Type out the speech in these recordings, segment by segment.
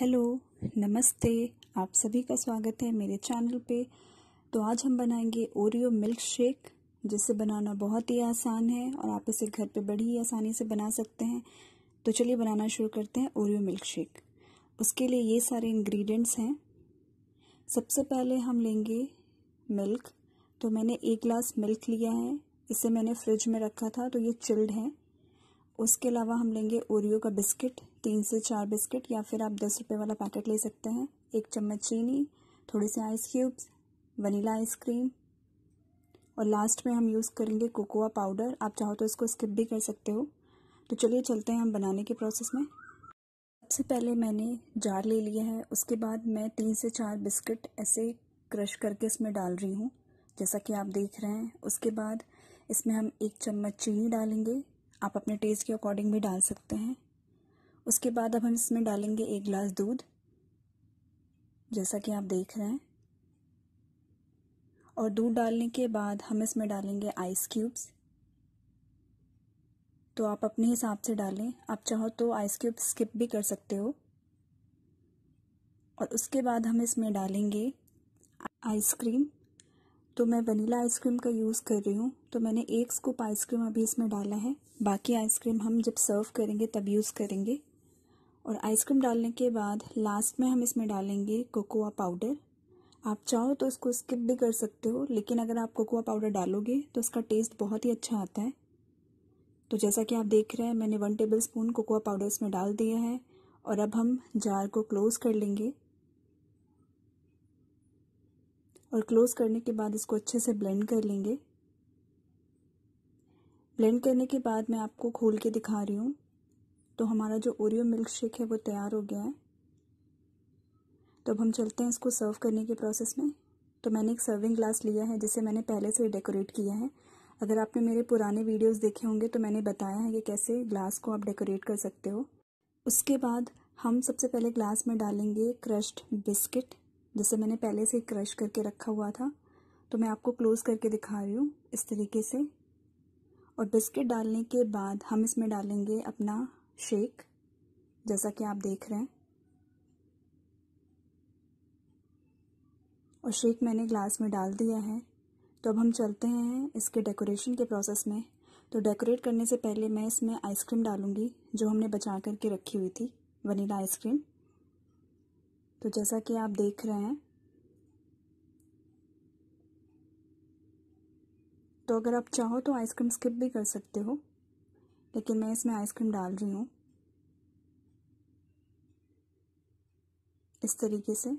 hello नमस्ते आप सभी का स्वागत है मेरे चैनल पे तो आज हम बनाएंगे ओरियो मिल्क शेक जिसे बनाना बहुत ही आसान है और आप इसे घर पे बड़ी ही आसानी से बना सकते हैं तो चलिए बनाना शुरू करते हैं ओरियो मिल्क शेक उसके लिए ये सारे इंग्रेडिएंट्स हैं सबसे पहले हम लेंगे मिल्क तो मैंने एक ग्लास मिल्क लिया है इसे मैंने फ्रिज में रखा था तो ये चिल्ड है उसके अलावा हम लेंगे ओरियो का बिस्किट तीन से चार बिस्किट या फिर आप दस रुपये वाला पैकेट ले सकते हैं एक चम्मच चीनी थोड़े से आइस क्यूब्स वनीला आइसक्रीम और लास्ट में हम यूज़ करेंगे कोकोआ पाउडर आप चाहो तो इसको स्किप भी कर सकते हो तो चलिए चलते हैं हम बनाने के प्रोसेस में सबसे पहले मैंने जार ले लिया है उसके बाद मैं तीन से चार बिस्किट ऐसे क्रश करके इसमें डाल रही हूँ जैसा कि आप देख रहे हैं उसके बाद इसमें हम एक चम्मच चीनी डालेंगे आप अपने टेस्ट के अकॉर्डिंग भी डाल सकते हैं उसके बाद अब हम इसमें डालेंगे एक गिलास दूध जैसा कि आप देख रहे हैं और दूध डालने के बाद हम इसमें डालेंगे आइस क्यूब्स तो आप अपने हिसाब से डालें आप चाहो तो आइस क्यूब स्किप भी कर सकते हो और उसके बाद हम इसमें डालेंगे आइसक्रीम तो मैं वनीला आइसक्रीम का यूज़ कर रही हूँ तो मैंने एक स्कूप आइसक्रीम अभी इसमें डाला है बाकी आइसक्रीम हम जब सर्व करेंगे तब यूज़ करेंगे और आइसक्रीम डालने के बाद लास्ट में हम इसमें डालेंगे कोकोआ पाउडर आप चाहो तो इसको स्किप भी कर सकते हो लेकिन अगर आप कोकोआ पाउडर डालोगे तो इसका टेस्ट बहुत ही अच्छा आता है तो जैसा कि आप देख रहे हैं मैंने one tablespoon cocoa powder इसमें डाल दिया है और अब हम जार को क्लोज़ कर लेंगे और क्लोज़ करने के बाद इसको अच्छे से ब्लेंड कर लेंगे ब्लेंड करने के बाद मैं आपको खोल के दिखा रही हूँ तो हमारा जो ओरियो मिल्क शेक है वो तैयार हो गया है तो अब हम चलते हैं इसको सर्व करने के प्रोसेस में तो मैंने एक सर्विंग ग्लास लिया है जिसे मैंने पहले से डेकोरेट किया है अगर आपने मेरे पुराने वीडियोस देखे होंगे तो मैंने बताया है कि कैसे ग्लास को आप डेकोरेट कर सकते हो उसके बाद हम सबसे पहले ग्लास में डालेंगे क्रश्ड बिस्किट जिसे मैंने पहले से क्रश करके रखा हुआ था तो मैं आपको क्लोज़ करके दिखा रही हूँ इस तरीके से और बिस्किट डालने के बाद हम इसमें डालेंगे अपना शेक जैसा कि आप देख रहे हैं और शेक मैंने ग्लास में डाल दिया है तो अब हम चलते हैं इसके डेकोरेशन के प्रोसेस में तो डेकोरेट करने से पहले मैं इसमें आइसक्रीम डालूंगी जो हमने बचा करके रखी हुई थी वनीला आइसक्रीम तो जैसा कि आप देख रहे हैं तो अगर आप चाहो तो आइसक्रीम स्किप भी कर सकते हो लेकिन मैं इसमें आइसक्रीम डाल रही हूँ इस तरीके से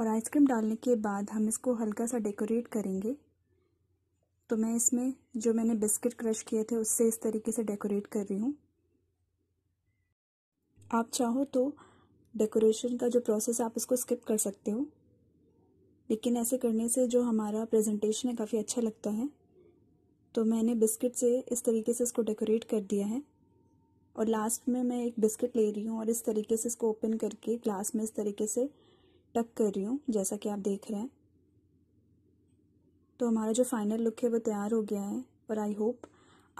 और आइसक्रीम डालने के बाद हम इसको हल्का सा डेकोरेट करेंगे तो मैं इसमें जो मैंने बिस्किट क्रश किए थे उससे इस तरीके से डेकोरेट कर रही हूँ आप चाहो तो डेकोरेशन का जो प्रोसेस आप इसको स्किप कर सकते हो लेकिन ऐसे करने से जो हमारा प्रेजेंटेशन है काफ़ी अच्छा लगता है तो मैंने बिस्किट से इस तरीके से इसको डेकोरेट कर दिया है और लास्ट में मैं एक बिस्किट ले रही हूँ और इस तरीके से इसको ओपन करके ग्लास में इस तरीके से टक कर रही हूँ जैसा कि आप देख रहे हैं तो हमारा जो फाइनल लुक है वो तैयार हो गया है और आई होप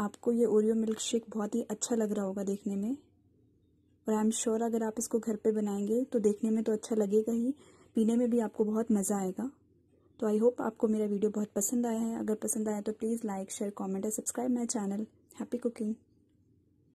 आपको ये ओरियो मिल्क शेक बहुत ही अच्छा लग रहा होगा देखने में और आई एम श्योर अगर आप इसको घर पे बनाएंगे तो देखने में तो अच्छा लगेगा ही पीने में भी आपको बहुत मज़ा आएगा तो आई होप आपको मेरा वीडियो बहुत पसंद आया है अगर पसंद आया तो प्लीज़ लाइक शेयर कमेंट और subscribe my channel happy cooking